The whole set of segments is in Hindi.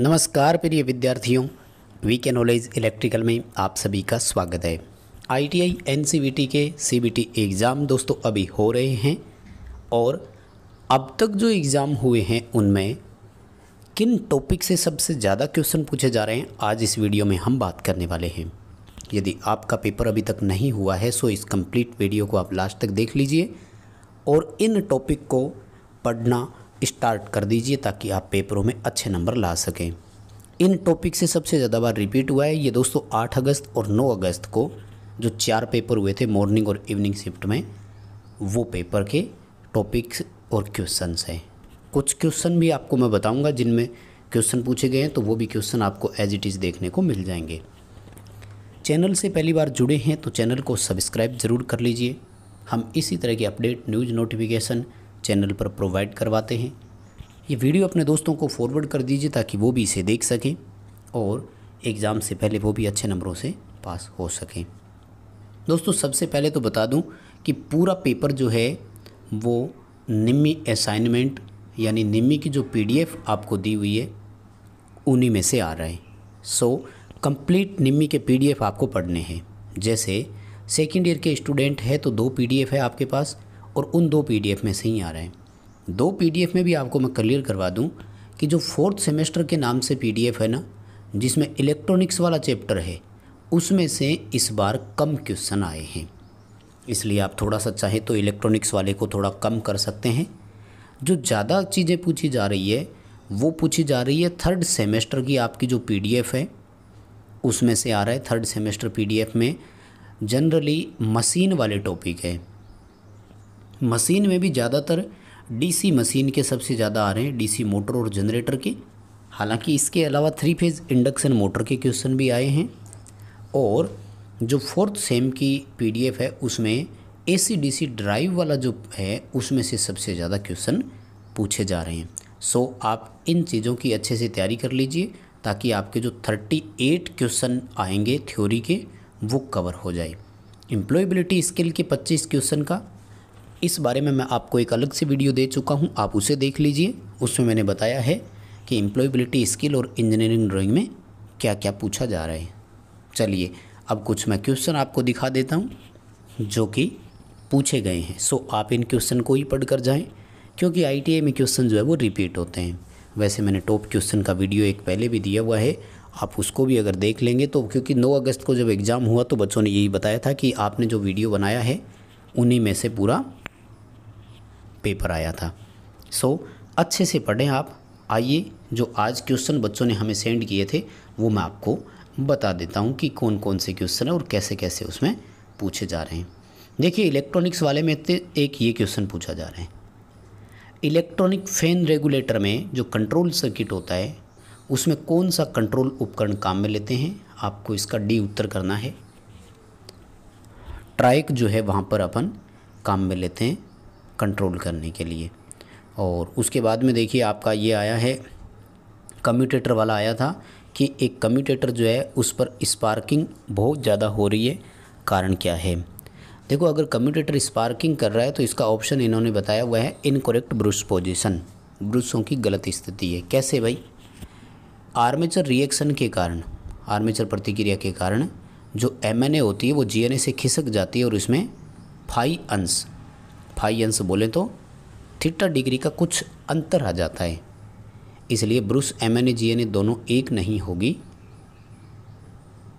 नमस्कार प्रिय विद्यार्थियों वी के नॉलेज इलेक्ट्रिकल में आप सभी का स्वागत है आईटीआई एनसीबीटी e के सीबीटी एग्ज़ाम दोस्तों अभी हो रहे हैं और अब तक जो एग्ज़ाम हुए हैं उनमें किन टॉपिक से सबसे ज़्यादा क्वेश्चन पूछे जा रहे हैं आज इस वीडियो में हम बात करने वाले हैं यदि आपका पेपर अभी तक नहीं हुआ है सो इस कम्प्लीट वीडियो को आप लास्ट तक देख लीजिए और इन टॉपिक को पढ़ना स्टार्ट कर दीजिए ताकि आप पेपरों में अच्छे नंबर ला सकें इन टॉपिक से सबसे ज़्यादा बार रिपीट हुआ है ये दोस्तों आठ अगस्त और नौ अगस्त को जो चार पेपर हुए थे मॉर्निंग और इवनिंग शिफ्ट में वो पेपर के टॉपिक्स और क्वेश्चन हैं कुछ क्वेश्चन भी आपको मैं बताऊंगा जिनमें क्वेश्चन पूछे गए हैं तो वो भी क्वेश्चन आपको एज इट इज़ देखने को मिल जाएंगे चैनल से पहली बार जुड़े हैं तो चैनल को सब्सक्राइब ज़रूर कर लीजिए हम इसी तरह की अपडेट न्यूज़ नोटिफिकेशन चैनल पर प्रोवाइड करवाते हैं ये वीडियो अपने दोस्तों को फॉरवर्ड कर दीजिए ताकि वो भी इसे देख सकें और एग्ज़ाम से पहले वो भी अच्छे नंबरों से पास हो सकें दोस्तों सबसे पहले तो बता दूं कि पूरा पेपर जो है वो निम्मी असाइनमेंट यानी निम्मी की जो पीडीएफ आपको दी हुई है उन्हीं में से आ रहा है सो कंप्लीट निम्मी के पीडीएफ आपको पढ़ने हैं जैसे सेकेंड ईयर के स्टूडेंट है तो दो पीडीएफ है आपके पास और उन दो पी में से ही आ रहे हैं दो पी में भी आपको मैं क्लियर करवा दूँ कि जो फोर्थ सेमेस्टर के नाम से पी है ना जिसमें इलेक्ट्रॉनिक्स वाला चैप्टर है उसमें से इस बार कम क्वेश्चन आए हैं इसलिए आप थोड़ा सा चाहें तो इलेक्ट्रॉनिक्स वाले को थोड़ा कम कर सकते हैं जो ज़्यादा चीज़ें पूछी जा रही है वो पूछी जा रही है थर्ड सेमेस्टर की आपकी जो पीडीएफ है उसमें से आ रहा है थर्ड सेमेस्टर पीडीएफ में जनरली मशीन वाले टॉपिक है मशीन में भी ज़्यादातर डीसी मशीन के सबसे ज़्यादा आ रहे हैं डीसी मोटर और जनरेटर के हालांकि इसके अलावा थ्री फेज़ इंडक्शन मोटर के क्वेश्चन भी आए हैं और जो फोर्थ सेम की पीडीएफ है उसमें एसी डीसी ड्राइव वाला जो है उसमें से सबसे ज़्यादा क्वेश्चन पूछे जा रहे हैं सो आप इन चीज़ों की अच्छे से तैयारी कर लीजिए ताकि आपके जो थर्टी एट क्वेश्चन आएंगे थ्योरी के वो कवर हो जाए इम्प्लॉयबिलिटी स्किल के पच्चीस क्वेश्चन का इस बारे में मैं आपको एक अलग से वीडियो दे चुका हूँ आप उसे देख लीजिए उसमें मैंने बताया है कि एम्प्लॉयबिलिटी स्किल और इंजीनियरिंग ड्राइंग में क्या क्या पूछा जा रहा है चलिए अब कुछ मैं क्वेश्चन आपको दिखा देता हूँ जो कि पूछे गए हैं सो आप इन क्वेश्चन को ही पढ़ कर जाएँ क्योंकि आई में क्वेश्चन जो है वो रिपीट होते हैं वैसे मैंने टॉप क्वेश्चन का वीडियो एक पहले भी दिया हुआ है आप उसको भी अगर देख लेंगे तो क्योंकि 9 अगस्त को जब एग्ज़ाम हुआ तो बच्चों ने यही बताया था कि आपने जो वीडियो बनाया है उन्हीं में से पूरा पेपर आया था सो so, अच्छे से पढ़ें आप आइए जो आज क्वेश्चन बच्चों ने हमें सेंड किए थे वो मैं आपको बता देता हूँ कि कौन कौन से क्वेश्चन हैं और कैसे कैसे उसमें पूछे जा रहे हैं देखिए इलेक्ट्रॉनिक्स वाले में एक ये क्वेश्चन पूछा जा रहा है इलेक्ट्रॉनिक फैन रेगुलेटर में जो कंट्रोल सर्किट होता है उसमें कौन सा कंट्रोल उपकरण काम में लेते हैं आपको इसका डी उत्तर करना है ट्राइक जो है वहाँ पर अपन काम में लेते हैं कंट्रोल करने के लिए और उसके बाद में देखिए आपका ये आया है कम्यूटेटर वाला आया था कि एक कम्यूटेटर जो है उस पर स्पार्किंग बहुत ज़्यादा हो रही है कारण क्या है देखो अगर कम्यूटेटर स्पार्किंग कर रहा है तो इसका ऑप्शन इन्होंने बताया हुआ है इनकोरेक्ट ब्रुश पोजिशन ब्रुशों की गलत स्थिति है कैसे भाई आर्मेचर रिएक्शन के कारण आर्मेचर प्रतिक्रिया के कारण जो एम होती है वो जी से खिसक जाती है और उसमें फाई अंश फाई एन से बोलें तो थीटा डिग्री का कुछ अंतर आ जाता है इसलिए ब्रूस M N A G N A दोनों एक नहीं होगी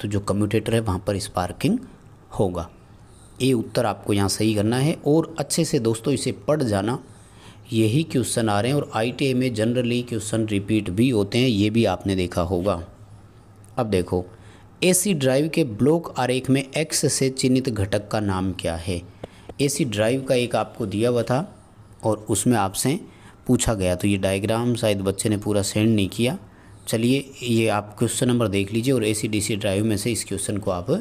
तो जो कम्यूटेटर है वहाँ पर स्पार्किंग होगा ये उत्तर आपको यहाँ सही करना है और अच्छे से दोस्तों इसे पढ़ जाना यही क्वेश्चन आ रहे हैं और आई में जनरली क्वेश्चन रिपीट भी होते हैं ये भी आपने देखा होगा अब देखो एसी ड्राइव के ब्लॉक आरेख में एक्स से चिन्हित घटक का नाम क्या है एसी ड्राइव का एक आपको दिया हुआ था और उसमें आपसे पूछा गया तो ये डायग्राम शायद बच्चे ने पूरा सेंड नहीं किया चलिए ये आप क्वेश्चन नंबर देख लीजिए और ए सी डी सी ड्राइव में से इस क्वेश्चन को आप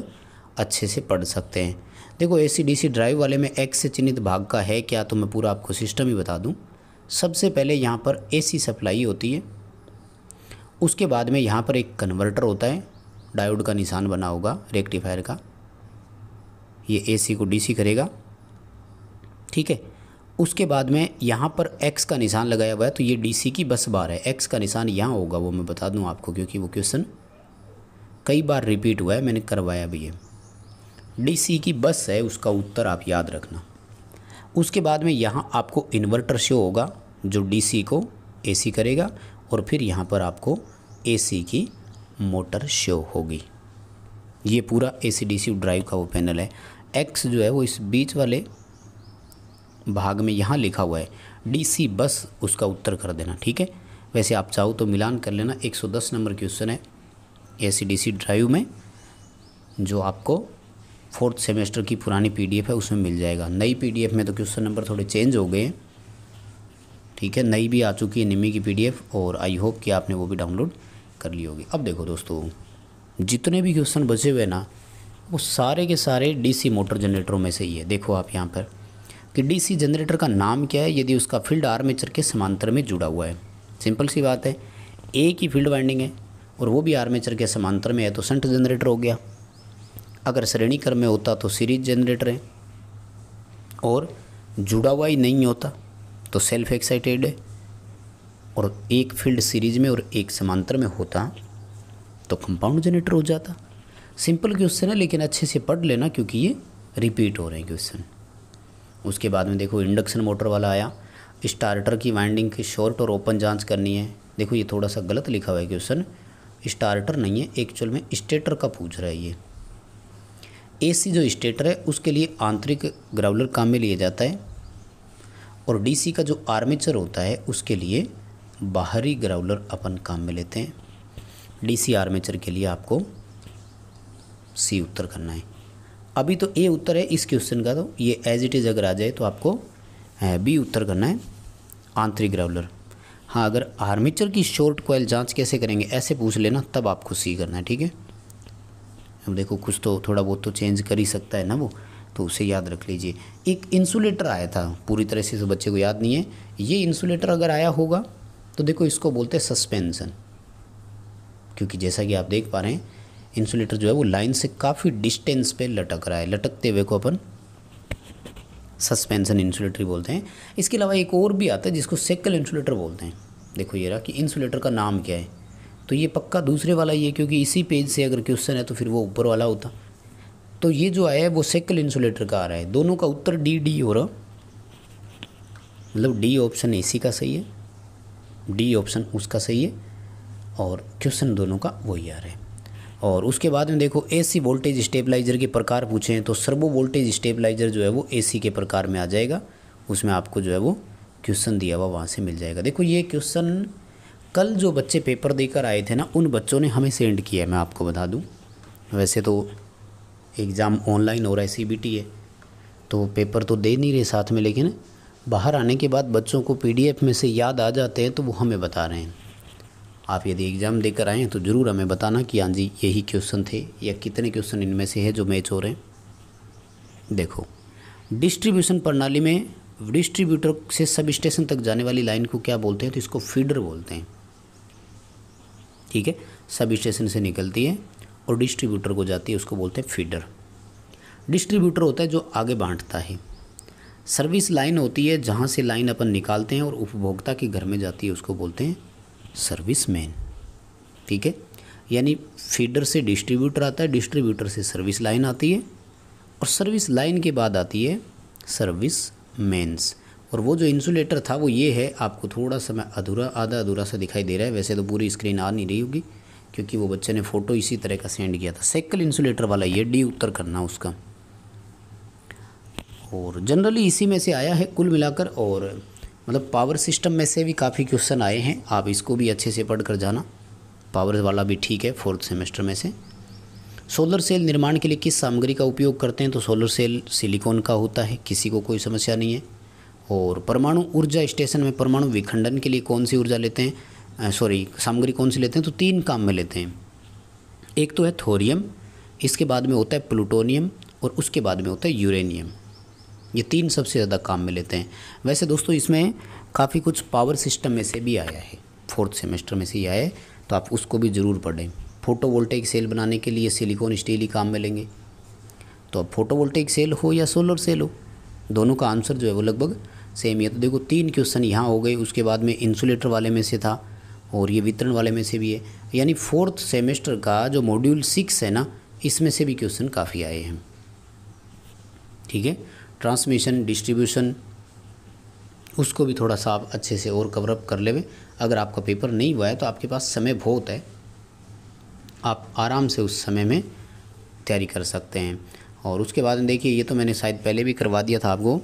अच्छे से पढ़ सकते हैं देखो ए सी डी सी ड्राइव वाले में एक्स से चिन्हित भाग का है क्या तो मैं पूरा आपको सिस्टम ही बता दूं सबसे पहले यहाँ पर ए सी सप्लाई होती है उसके बाद में यहाँ पर एक कन्वर्टर होता है डायोड का निशान बना होगा रेक्टिफायर का ये ए सी को डी सी करेगा ठीक है उसके बाद में यहाँ पर एक्स का निशान लगाया हुआ है तो ये डीसी की बस बार है एक्स का निशान यहाँ होगा वो मैं बता दूँ आपको क्योंकि वो क्वेश्चन कई बार रिपीट हुआ है मैंने करवाया भी है डीसी की बस है उसका उत्तर आप याद रखना उसके बाद में यहाँ आपको इन्वर्टर शो होगा जो डीसी को एसी करेगा और फिर यहाँ पर आपको एसी की मोटर शो होगी ये पूरा ए सी डी सी ड्राइव का वो पैनल है एक्स जो है वो इस बीच वाले भाग में यहाँ लिखा हुआ है डीसी बस उसका उत्तर कर देना ठीक है वैसे आप चाहो तो मिलान कर लेना 110 नंबर क्वेश्चन है सी ड्राइव में जो आपको फोर्थ सेमेस्टर की पुरानी पीडीएफ है उसमें मिल जाएगा नई पीडीएफ में तो क्वेश्चन नंबर थोड़े चेंज हो गए हैं ठीक है नई भी आ चुकी है निमी की पीडीएफ और आई होप कि आपने वो भी डाउनलोड कर ली होगी अब देखो दोस्तों जितने भी क्वेश्चन बचे हुए ना वो सारे के सारे डीसी मोटर जनरेटरों में से ही है देखो आप यहाँ पर कि डीसी जनरेटर का नाम क्या है यदि उसका फील्ड आर्मेचर के समांतर में जुड़ा हुआ है सिंपल सी बात है एक ही फील्ड वाइंडिंग है और वो भी आर्मेचर के समांतर में है तो संट जनरेटर हो गया अगर श्रेणी क्रम में होता तो सीरीज जनरेटर है और जुड़ा हुआ ही नहीं होता तो सेल्फ एक्साइटेड है और एक फील्ड सीरीज में और एक समांतर में होता तो कंपाउंड जनरेटर हो जाता सिंपल क्वेश्चन है लेकिन अच्छे से पढ़ लेना क्योंकि ये रिपीट हो रहे हैं क्वेश्चन उसके बाद में देखो इंडक्शन मोटर वाला आया स्टार्टर की वाइंडिंग की शॉर्ट और ओपन जांच करनी है देखो ये थोड़ा सा गलत लिखा हुआ है क्वेश्चन स्टार्टर नहीं है एक्चुअल में स्टेटर का पूछ रहा है ये एसी जो स्टेटर है उसके लिए आंतरिक ग्राउलर काम में लिया जाता है और डीसी का जो आर्मेचर होता है उसके लिए बाहरी ग्राउलर अपन काम में लेते हैं डी आर्मेचर के लिए आपको सी उत्तर करना है अभी तो ए उत्तर है इस क्वेश्चन का तो ये एज इट इज़ अगर आ जाए तो आपको बी उत्तर करना है आंतरिक ग्रेवलर हाँ अगर आर्मीचर की शॉर्ट कोयल जांच कैसे करेंगे ऐसे पूछ लेना तब आपको सी करना है ठीक है अब देखो कुछ तो थोड़ा बहुत तो चेंज कर ही सकता है ना वो तो उसे याद रख लीजिए एक इंसुलेटर आया था पूरी तरह से इस बच्चे को याद नहीं है ये इंसुलेटर अगर आया होगा तो देखो इसको बोलते हैं सस्पेंसन क्योंकि जैसा कि आप देख पा रहे हैं इंसुलेटर जो है वो लाइन से काफ़ी डिस्टेंस पे लटक रहा है लटकते हुए को अपन सस्पेंसन इंसुलेटर बोलते हैं इसके अलावा एक और भी आता है जिसको सेकल इंसुलेटर बोलते हैं देखो ये रहा कि इंसुलेटर का नाम क्या है तो ये पक्का दूसरे वाला ये क्योंकि इसी पेज से अगर क्वेश्चन है तो फिर वो ऊपर वाला होता तो ये जो आया है वो सेकल इंसुलेटर का आ रहा है दोनों का उत्तर डी डी हो रहा मतलब डी ऑप्शन इसी का सही है डी ऑप्शन उसका सही है और क्वेश्चन दोनों का वही आ रहा है और उसके बाद में देखो एसी वोल्टेज स्टेबलाइजर के प्रकार पूछें तो सर्वो वोल्टेज स्टेबलाइजर जो है वो एसी के प्रकार में आ जाएगा उसमें आपको जो है वो क्वेश्चन दिया हुआ वहाँ से मिल जाएगा देखो ये क्वेश्चन कल जो बच्चे पेपर देकर आए थे ना उन बच्चों ने हमें सेंड किया है मैं आपको बता दूँ वैसे तो एग्ज़ाम ऑनलाइन हो रहा है सी है तो पेपर तो दे नहीं रहे साथ में लेकिन बाहर आने के बाद बच्चों को पी में से याद आ जाते हैं तो वो हमें बता रहे हैं आप यदि एग्ज़ाम देकर आएँ तो ज़रूर हमें बताना कि हाँ जी यही क्वेश्चन थे या कितने क्वेश्चन इनमें से है जो मैच हो रहे हैं देखो डिस्ट्रीब्यूशन प्रणाली में डिस्ट्रीब्यूटर से सब स्टेशन तक जाने वाली लाइन को क्या बोलते हैं तो इसको फीडर बोलते हैं ठीक है सब स्टेशन से निकलती है और डिस्ट्रीब्यूटर को जाती है उसको बोलते हैं फीडर डिस्ट्रीब्यूटर होता है जो आगे बांटता है सर्विस लाइन होती है जहाँ से लाइन अपन निकालते हैं और उपभोक्ता के घर में जाती है उसको बोलते हैं सर्विसमैन ठीक है यानी फीडर से डिस्ट्रीब्यूटर आता है डिस्ट्रीब्यूटर से सर्विस लाइन आती है और सर्विस लाइन के बाद आती है सर्विस मैंस और वो जो इंसुलेटर था वो ये है आपको थोड़ा सा मैं अधूरा आधा अधूरा सा दिखाई दे रहा है वैसे तो पूरी स्क्रीन आ नहीं रही होगी क्योंकि वो बच्चे ने फ़ोटो इसी तरह का सेंड किया था सेकल इंसुलेटर वाला ये डी उत्तर करना उसका और जनरली इसी में से आया है कुल मिलाकर और मतलब पावर सिस्टम में से भी काफ़ी क्वेश्चन आए हैं आप इसको भी अच्छे से पढ़ कर जाना पावर वाला भी ठीक है फोर्थ सेमेस्टर में से सोलर सेल निर्माण के लिए किस सामग्री का उपयोग करते हैं तो सोलर सेल सिलिकॉन का होता है किसी को कोई समस्या नहीं है और परमाणु ऊर्जा स्टेशन में परमाणु विखंडन के लिए कौन सी ऊर्जा लेते हैं सॉरी सामग्री कौन सी लेते हैं तो तीन काम में लेते हैं एक तो है थोरियम इसके बाद में होता है प्लूटोनियम और उसके बाद में होता है यूरेनियम ये तीन सबसे ज़्यादा काम में लेते हैं वैसे दोस्तों इसमें काफ़ी कुछ पावर सिस्टम में से भी आया है फोर्थ सेमेस्टर में से ही आया है तो आप उसको भी ज़रूर पढ़ें वोल्टेज सेल बनाने के लिए सिलिकॉन स्टील ही काम में लेंगे तो अब वोल्टेज सेल हो या सोलर सेल हो दोनों का आंसर जो है वो लगभग सेम ही है तो देखो तीन क्वेश्चन यहाँ हो गए उसके बाद में इंसुलेटर वाले में से था और ये वितरण वाले में से भी है यानी फोर्थ सेमेस्टर का जो मॉड्यूल सिक्स है ना इसमें से भी क्वेश्चन काफ़ी आए हैं ठीक है ट्रांसमिशन डिस्ट्रीब्यूशन उसको भी थोड़ा सा आप अच्छे से और कवरअप कर लेवे अगर आपका पेपर नहीं हुआ है तो आपके पास समय बहुत है आप आराम से उस समय में तैयारी कर सकते हैं और उसके बाद में देखिए ये तो मैंने शायद पहले भी करवा दिया था आपको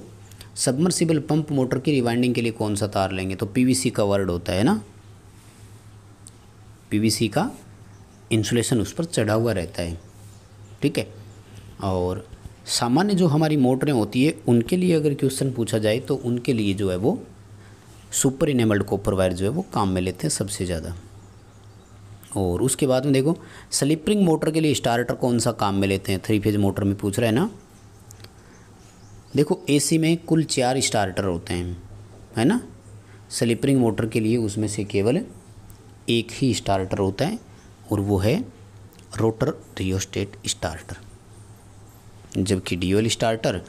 सबमर्सिबल पंप मोटर की रिवाइंडिंग के लिए कौन सा तार लेंगे तो पीवीसी का वर्ड होता है ना पीवीसी का इंसुलेशन उस पर चढ़ा हुआ रहता है ठीक है और सामान्य जो हमारी मोटरें होती है उनके लिए अगर क्वेश्चन पूछा जाए तो उनके लिए जो है वो सुपर इनेबल्ड कॉपर वायर जो है वो काम में लेते हैं सबसे ज़्यादा और उसके बाद में देखो स्लिपरिंग मोटर के लिए स्टार्टर कौन सा काम में लेते हैं थ्री फेज मोटर में पूछ रहा है ना देखो एसी में कुल चार स्टार्टर होते हैं है ना स्लिपरिंग मोटर के लिए उसमें से केवल एक ही स्टार्टर होता है और वो है रोटर रियोस्टेट स्टार्टर जबकि dual starter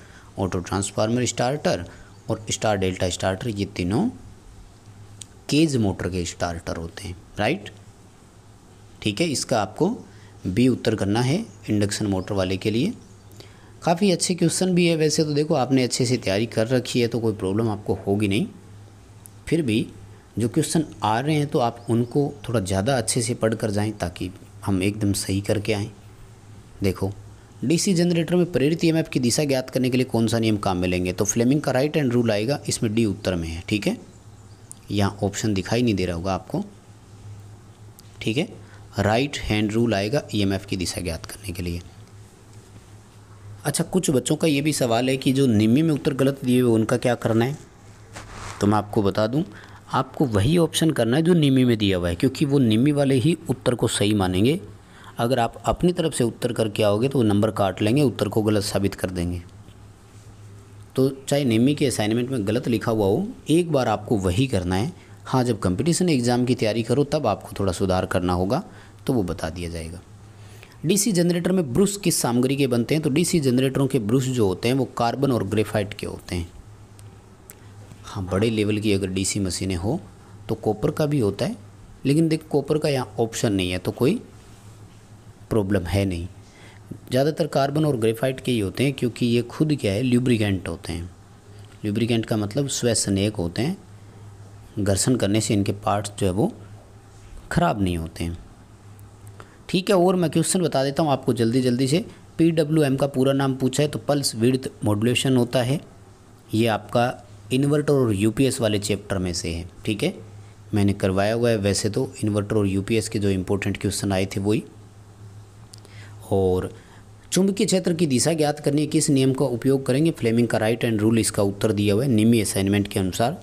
auto transformer starter और स्टार डेल्टा स्टार्टर ये तीनों केज मोटर के स्टार्टर होते हैं राइट ठीक है इसका आपको बी उत्तर करना है इंडक्शन मोटर वाले के लिए काफ़ी अच्छे क्वेश्चन भी है वैसे तो देखो आपने अच्छे से तैयारी कर रखी है तो कोई प्रॉब्लम आपको होगी नहीं फिर भी जो क्वेश्चन आ रहे हैं तो आप उनको थोड़ा ज़्यादा अच्छे से पढ़ कर जाएँ ताकि हम एकदम सही करके आएँ देखो डीसी जनरेटर में प्रेरित ईएमएफ e की दिशा ज्ञात करने के लिए कौन सा नियम काम में लेंगे तो फ्लेमिंग का राइट हैंड रूल आएगा इसमें डी उत्तर में है ठीक है यहाँ ऑप्शन दिखाई नहीं दे रहा होगा आपको ठीक है राइट हैंड रूल आएगा ईएमएफ e की दिशा ज्ञात करने के लिए अच्छा कुछ बच्चों का ये भी सवाल है कि जो निम्न में उत्तर गलत दिए हुए उनका क्या करना है तो मैं आपको बता दूं आपको वही ऑप्शन करना है जो निम्मी में दिया हुआ है क्योंकि वो निम्मी वाले ही उत्तर को सही मानेंगे अगर आप अपनी तरफ से उत्तर करके आओगे तो वो नंबर काट लेंगे उत्तर को गलत साबित कर देंगे तो चाहे नेमी के असाइनमेंट में गलत लिखा हुआ हो एक बार आपको वही करना है हाँ जब कंपटीशन एग्ज़ाम की तैयारी करो तब आपको थोड़ा सुधार करना होगा तो वो बता दिया जाएगा डीसी जनरेटर में ब्रूस किस सामग्री के बनते हैं तो डीसी जनरेटरों के ब्रूस जो होते हैं वो कार्बन और ग्रेफाइट के होते हैं हाँ बड़े लेवल की अगर डीसी मशीनें हो तो कॉपर का भी होता है लेकिन देख कॉपर का यहाँ ऑप्शन नहीं है तो कोई प्रॉब्लम है नहीं ज़्यादातर कार्बन और ग्रेफाइट के ही होते हैं क्योंकि ये खुद क्या है ल्यूब्रिकेंट होते हैं ल्यूब्रिकेंट का मतलब स्वसनेक होते हैं घर्षण करने से इनके पार्ट्स जो है वो ख़राब नहीं होते हैं ठीक है और मैं क्वेश्चन बता देता हूँ आपको जल्दी जल्दी से पी डब्ल्यू एम का पूरा नाम पूछा है तो पल्स विर्थ मॉडुलेशन होता है ये आपका इन्वर्टर और यू वाले चैप्टर में से है ठीक है मैंने करवाया हुआ है वैसे तो इन्वर्टर और यूपीएस के जो इम्पोर्टेंट क्वेश्चन आए थे वही और चुंबकीय क्षेत्र की दिशा ज्ञात करने किस नियम का उपयोग करेंगे फ्लेमिंग का राइट एंड रूल इसका उत्तर दिया हुआ है निमी असाइनमेंट के अनुसार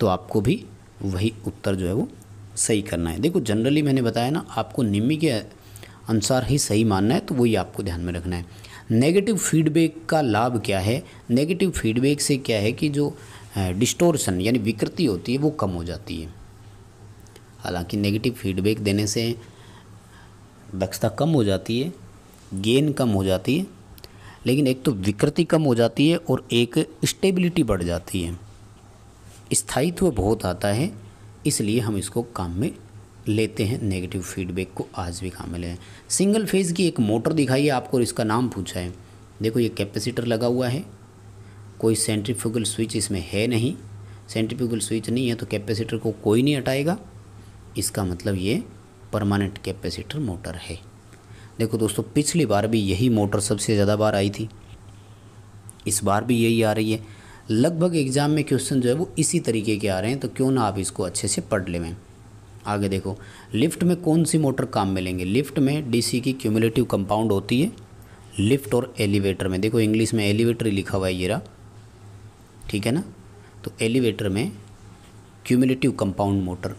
तो आपको भी वही उत्तर जो है वो सही करना है देखो जनरली मैंने बताया ना आपको निम्न के अनुसार ही सही मानना है तो वही आपको ध्यान में रखना है नेगेटिव फीडबैक का लाभ क्या है नेगेटिव फीडबैक से क्या है कि जो डिस्टोरसन यानी विकृति होती है वो कम हो जाती है हालांकि नेगेटिव फीडबैक देने से दक्षता कम हो जाती है गेन कम हो जाती है लेकिन एक तो विकृति कम हो जाती है और एक स्टेबिलिटी बढ़ जाती है स्थायित्व बहुत आता है इसलिए हम इसको काम में लेते हैं नेगेटिव फीडबैक को आज भी काम में लें सिंगल फेज़ की एक मोटर दिखाई है आपको और इसका नाम पूछा है देखो ये कैपेसिटर लगा हुआ है कोई सेंट्रीफ्यूगल स्विच इसमें है नहीं सेंट्रीफ्यूगल स्विच नहीं है तो कैपेसिटर को कोई नहीं हटाएगा इसका मतलब ये परमानेंट कैपेसिटर मोटर है देखो दोस्तों पिछली बार भी यही मोटर सबसे ज़्यादा बार आई थी इस बार भी यही आ रही है लगभग एग्ज़ाम में क्वेश्चन जो है वो इसी तरीके के आ रहे हैं तो क्यों ना आप इसको अच्छे से पढ़ लेवें आगे देखो लिफ्ट में कौन सी मोटर काम में लेंगे लिफ्ट में डीसी की क्यूमुलेटिव कंपाउंड होती है लिफ्ट और एलिवेटर में देखो इंग्लिश में एलिवेटर लिखा हुआ है ये रहा ठीक है ना तो एलिवेटर में क्यूमुलेटिव कंपाउंड मोटर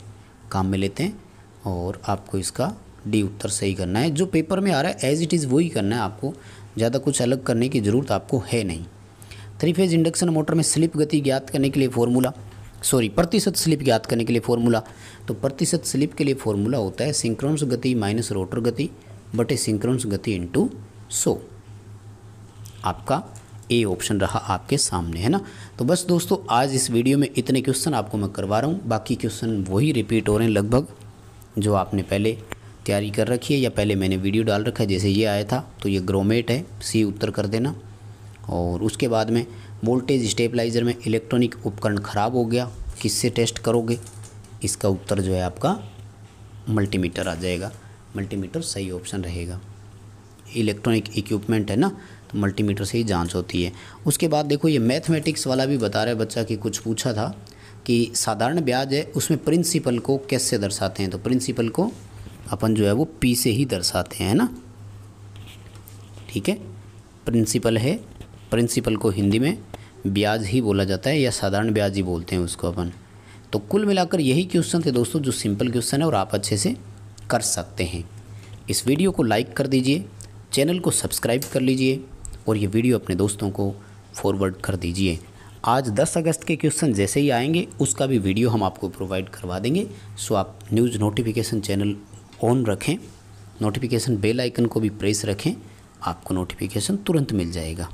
काम में लेते हैं और आपको इसका डी उत्तर सही करना है जो पेपर में आ रहा है एज इट इज़ वही करना है आपको ज़्यादा कुछ अलग करने की ज़रूरत आपको है नहीं थ्री फेज इंडक्शन मोटर में स्लिप गति ज्ञात करने के लिए फॉर्मूला सॉरी प्रतिशत स्लिप ज्ञात करने के लिए फॉर्मूला तो प्रतिशत स्लिप के लिए फॉर्मूला होता है सिंक्रोनस गति माइनस रोटर गति बटे सिंक्रोन्स गति इंटू सो आपका ए ऑप्शन रहा आपके सामने है ना तो बस दोस्तों आज इस वीडियो में इतने क्वेश्चन आपको मैं करवा रहा हूँ बाकी क्वेश्चन वही रिपीट हो रहे हैं लगभग जो आपने पहले तैयारी कर रखी है या पहले मैंने वीडियो डाल रखा है जैसे ये आया था तो ये ग्रोमेट है सी उत्तर कर देना और उसके बाद में वोल्टेज स्टेबलाइज़र में इलेक्ट्रॉनिक उपकरण ख़राब हो गया किससे टेस्ट करोगे इसका उत्तर जो है आपका मल्टीमीटर आ जाएगा मल्टीमीटर सही ऑप्शन रहेगा इलेक्ट्रॉनिक इक्विपमेंट है ना तो मल्टीमीटर से ही जांच होती है उसके बाद देखो ये मैथमेटिक्स वाला भी बता रहा है बच्चा कि कुछ पूछा था कि साधारण ब्याज है उसमें प्रिंसिपल को कैसे दर्शाते हैं तो प्रिंसिपल को अपन जो है वो पी से ही दर्शाते हैं ना ठीक है प्रिंसिपल है प्रिंसिपल को हिंदी में ब्याज ही बोला जाता है या साधारण ब्याज ही बोलते हैं उसको अपन तो कुल मिलाकर यही क्वेश्चन थे दोस्तों जो सिंपल क्वेश्चन है और आप अच्छे से कर सकते हैं इस वीडियो को लाइक कर दीजिए चैनल को सब्सक्राइब कर लीजिए और ये वीडियो अपने दोस्तों को फॉरवर्ड कर दीजिए आज 10 अगस्त के क्वेश्चन जैसे ही आएंगे उसका भी वीडियो हम आपको प्रोवाइड करवा देंगे सो आप न्यूज़ नोटिफिकेशन चैनल ऑन रखें नोटिफिकेशन बेल आइकन को भी प्रेस रखें आपको नोटिफिकेशन तुरंत मिल जाएगा